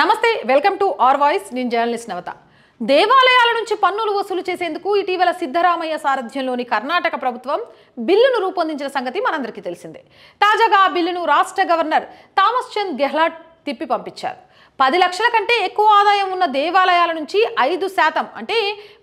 నమస్తే welcome to R voice నేను journalist Navatha దేవాలయాల నుంచి పన్నులు వసూలు చేసేందుకు ఇటీవల సిద్ధరామయ్య సారథ్యంలోని కర్ణాటక ప్రభుత్వం బిల్లును రూపొందించిన సంగతి మనందరికీ తెలిసిందే తాజాగా ఆ బిల్లును రాష్ట్ర గవర్నర్ థామస్ చంద్ గెహ్లాట్ తిప్పి పంపించారు పది లక్షల కంటే ఎక్కువ ఆదాయం ఉన్న దేవాలయాల నుంచి ఐదు శాతం అంటే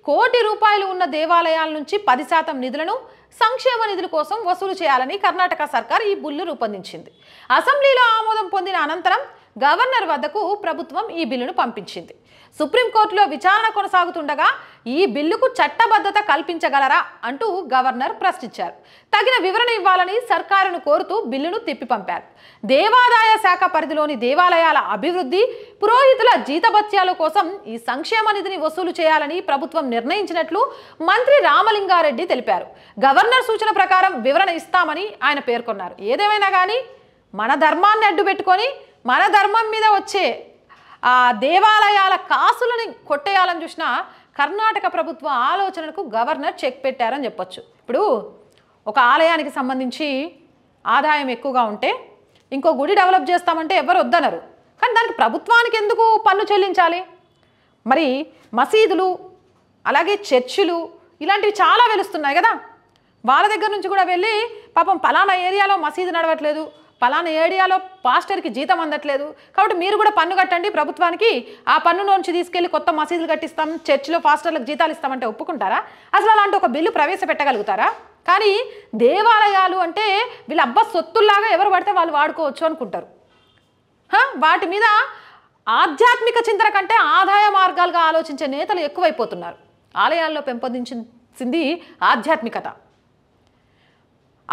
కోటి రూపాయలు ఉన్న దేవాలయాల నుంచి పది శాతం నిధులను సంక్షేమ నిధుల కోసం వసూలు చేయాలని కర్ణాటక సర్కార్ ఈ బిల్లు రూపొందించింది అసెంబ్లీలో ఆమోదం పొందిన అనంతరం గవర్నర్ వద్దకు ప్రభుత్వం ఈ బిల్లును పంపించింది సుప్రీంకోర్టులో విచారణ కొనసాగుతుండగా ఈ బిల్లుకు చట్టబద్ధత కల్పించగలరా అంటూ గవర్నర్ ప్రశ్నించారు తగిన వివరణ ఇవ్వాలని సర్కారును కోరుతూ బిల్లును తిప్పిపంపారు దేవాదాయ శాఖ పరిధిలోని దేవాలయాల అభివృద్ధి పురోహితుల జీతభత్యాల కోసం ఈ సంక్షేమ నిధిని వసూలు చేయాలని ప్రభుత్వం నిర్ణయించినట్లు మంత్రి రామలింగారెడ్డి తెలిపారు గవర్నర్ సూచన ప్రకారం వివరణ ఇస్తామని ఆయన పేర్కొన్నారు ఏదేమైనా కానీ మన ధర్మాన్ని అడ్డుపెట్టుకొని మన ధర్మం మీద వచ్చే ఆ దేవాలయాల కాసులని కొట్టేయాలని చూసినా కర్ణాటక ప్రభుత్వ ఆలోచనకు గవర్నర్ చెక్ పెట్టారని చెప్పొచ్చు ఇప్పుడు ఒక ఆలయానికి సంబంధించి ఆదాయం ఎక్కువగా ఉంటే ఇంకో గుడి డెవలప్ చేస్తామంటే ఎవరు వద్దనరు కానీ దానికి ప్రభుత్వానికి ఎందుకు పన్ను చెల్లించాలి మరి మసీదులు అలాగే చర్చిలు ఇలాంటివి చాలా వెలుస్తున్నాయి కదా వాళ్ళ దగ్గర నుంచి కూడా వెళ్ళి పాపం పలానా ఏరియాలో మసీదు నడవట్లేదు పలానా ఏరియాలో పాస్టర్కి జీతం అందట్లేదు కాబట్టి మీరు కూడా పన్ను కట్టండి ప్రభుత్వానికి ఆ పన్నులోంచి తీసుకెళ్లి కొత్త మసీదులు కట్టిస్తాం చర్చిలో పాస్టర్లకు జీతాలు ఇస్తామంటే ఒప్పుకుంటారా అసలు అలాంటి ఒక బిల్లు ప్రవేశపెట్టగలుగుతారా కానీ దేవాలయాలు అంటే వీళ్ళ అబ్బా సొత్తుల్లాగా ఎవరు పడితే వాళ్ళు వాడుకోవచ్చు అనుకుంటారు వాటి మీద ఆధ్యాత్మిక చింతన కంటే ఆదాయ మార్గాలుగా ఆలోచించే నేతలు ఎక్కువైపోతున్నారు ఆలయాల్లో పెంపొందించింది ఆధ్యాత్మికత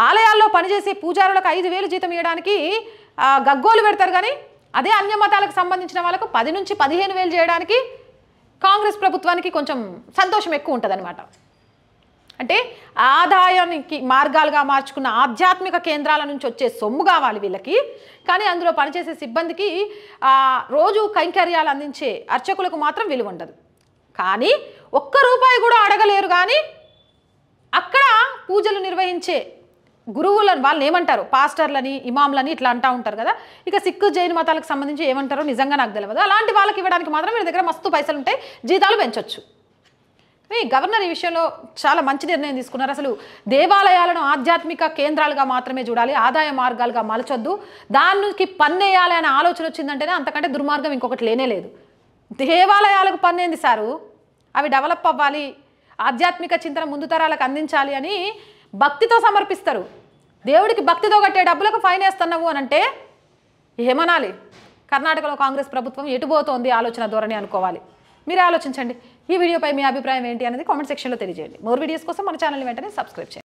ఆలయాల్లో పనిచేసే పూజారులకు ఐదు వేలు జీతం ఇవ్వడానికి గగ్గోలు పెడతారు కానీ అదే అన్య మతాలకు సంబంధించిన వాళ్ళకు పది నుంచి పదిహేను వేలు చేయడానికి కాంగ్రెస్ ప్రభుత్వానికి కొంచెం సంతోషం ఎక్కువ ఉంటుందన్నమాట అంటే ఆదాయానికి మార్గాలుగా మార్చుకున్న ఆధ్యాత్మిక కేంద్రాల నుంచి వచ్చే సొమ్ము కావాలి వీళ్ళకి కానీ అందులో పనిచేసే సిబ్బందికి రోజు కైంకర్యాలు అందించే అర్చకులకు మాత్రం విలువ ఉండదు కానీ ఒక్క రూపాయి కూడా అడగలేరు కానీ అక్కడ పూజలు నిర్వహించే గురువులను వాళ్ళు ఏమంటారు పాస్టర్లని ఇమాంలని ఇట్లా అంటూ ఉంటారు కదా ఇక సిక్కు జైన్ మతాలకు సంబంధించి ఏమంటారో నిజంగా నాకు తెలియదు అలాంటి వాళ్ళకి ఇవ్వడానికి మాత్రం మీ దగ్గర మస్తు పైసలు ఉంటాయి జీతాలు పెంచొచ్చు మీ గవర్నర్ ఈ విషయంలో చాలా మంచి నిర్ణయం తీసుకున్నారు అసలు దేవాలయాలను ఆధ్యాత్మిక కేంద్రాలుగా మాత్రమే చూడాలి ఆదాయ మార్గాలుగా మలచొద్దు దానికి పన్నేయాలి అనే ఆలోచన వచ్చిందంటేనే అంతకంటే దుర్మార్గం ఇంకొకటి లేనే లేదు దేవాలయాలకు పన్నేంది సారు అవి డెవలప్ అవ్వాలి ఆధ్యాత్మిక చింతన ముందు తరాలకు అందించాలి అని భక్తితో సమర్పిస్తారు దేవుడికి భక్తితో కట్టే డబ్బులకు ఫైన్ వేస్తున్నావు అని అంటే ఏమనాలి కర్ణాటకలో కాంగ్రెస్ ప్రభుత్వం ఎటుపోతోంది ఆలోచన ధోరణి అనుకోవాలి మీరు ఆలోచించండి ఈ వీడియోపై మీ అభిప్రాయం ఏంటి అనేది కామెంట్ సెక్షన్లో తెలియజేయండి మోర్ వీడియోస్ కోసం మన ఛానల్ వెంటనే సబ్స్క్రైబ్ చేయండి